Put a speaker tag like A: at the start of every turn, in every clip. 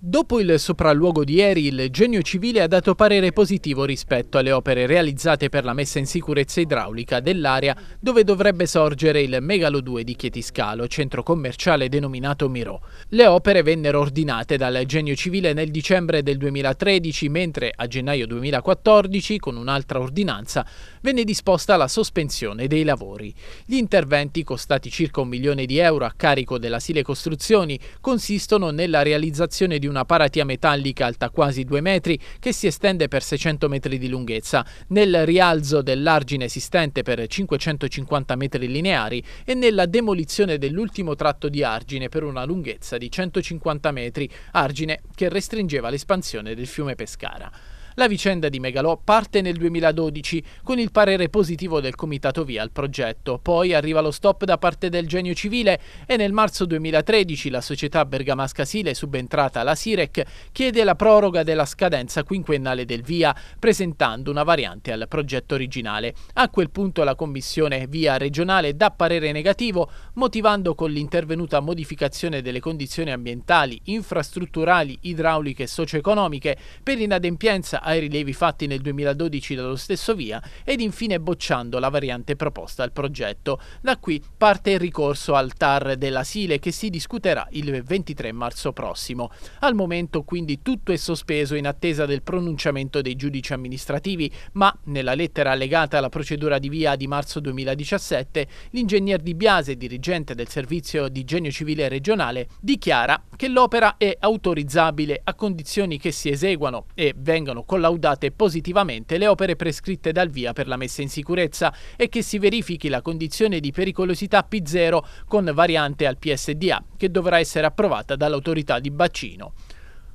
A: Dopo il sopralluogo di ieri, il Genio Civile ha dato parere positivo rispetto alle opere realizzate per la messa in sicurezza idraulica dell'area dove dovrebbe sorgere il Megalo 2 di Chietiscalo, centro commerciale denominato Mirò. Le opere vennero ordinate dal Genio Civile nel dicembre del 2013, mentre a gennaio 2014, con un'altra ordinanza, venne disposta la sospensione dei lavori. Gli interventi, costati circa un milione di euro a carico della Sile Costruzioni, consistono nella realizzazione di una paratia metallica alta quasi 2 metri che si estende per 600 metri di lunghezza, nel rialzo dell'argine esistente per 550 metri lineari e nella demolizione dell'ultimo tratto di argine per una lunghezza di 150 metri, argine che restringeva l'espansione del fiume Pescara. La vicenda di Megalò parte nel 2012 con il parere positivo del Comitato Via al progetto, poi arriva lo stop da parte del Genio Civile e nel marzo 2013 la società bergamasca Sile, subentrata alla Sirec, chiede la proroga della scadenza quinquennale del Via, presentando una variante al progetto originale. A quel punto la Commissione Via regionale dà parere negativo, motivando con l'intervenuta modificazione delle condizioni ambientali, infrastrutturali, idrauliche e socio-economiche per inadempienza ai rilievi fatti nel 2012 dallo stesso Via ed infine bocciando la variante proposta al progetto. Da qui parte il ricorso al TAR della Sile che si discuterà il 23 marzo prossimo. Al momento quindi tutto è sospeso in attesa del pronunciamento dei giudici amministrativi, ma nella lettera legata alla procedura di Via di marzo 2017 l'ingegner Di Biase, dirigente del servizio di genio civile regionale, dichiara che l'opera è autorizzabile a condizioni che si eseguano e vengano collaudate positivamente le opere prescritte dal via per la messa in sicurezza e che si verifichi la condizione di pericolosità P0 con variante al PSDA che dovrà essere approvata dall'autorità di bacino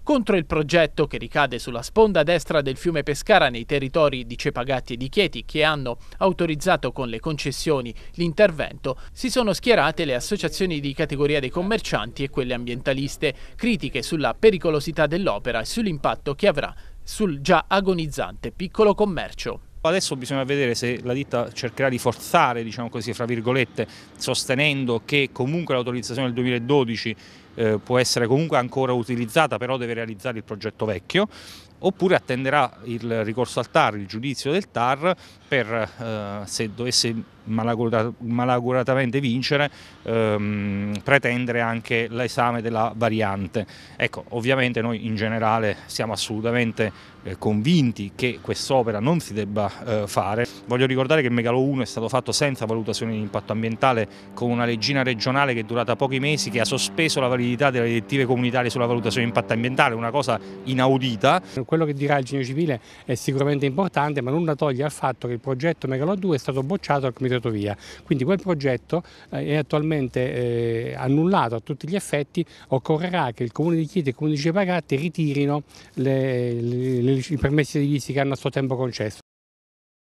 A: contro il progetto che ricade sulla sponda destra del fiume Pescara nei territori di Cepagatti e di Chieti che hanno autorizzato con le concessioni l'intervento, si sono schierate le associazioni di categoria dei commercianti e quelle ambientaliste, critiche sulla pericolosità dell'opera e sull'impatto che avrà sul già agonizzante piccolo commercio.
B: Adesso bisogna vedere se la ditta cercherà di forzare, diciamo così, fra virgolette, sostenendo che comunque l'autorizzazione del 2012 eh, può essere comunque ancora utilizzata, però deve realizzare il progetto vecchio, oppure attenderà il ricorso al TAR, il giudizio del TAR, per eh, se dovesse malauguratamente vincere, ehm, pretendere anche l'esame della variante. Ecco, ovviamente noi in generale siamo assolutamente eh, convinti che quest'opera non si debba eh, fare. Voglio ricordare che Megalo 1 è stato fatto senza valutazione di impatto ambientale con una leggina regionale che è durata pochi mesi che ha sospeso la validità delle direttive comunitarie sulla valutazione di impatto ambientale, una cosa inaudita.
C: Quello che dirà il genio civile è sicuramente importante ma nulla toglie al fatto che il progetto Megalo 2 è stato bocciato al Comitato Via, quindi quel progetto eh, è attualmente annullato a tutti gli effetti, occorrerà che il Comune di Chieti e il Comune di Cepagatti ritirino le, le i permessi di edilizi che hanno a suo tempo concesso.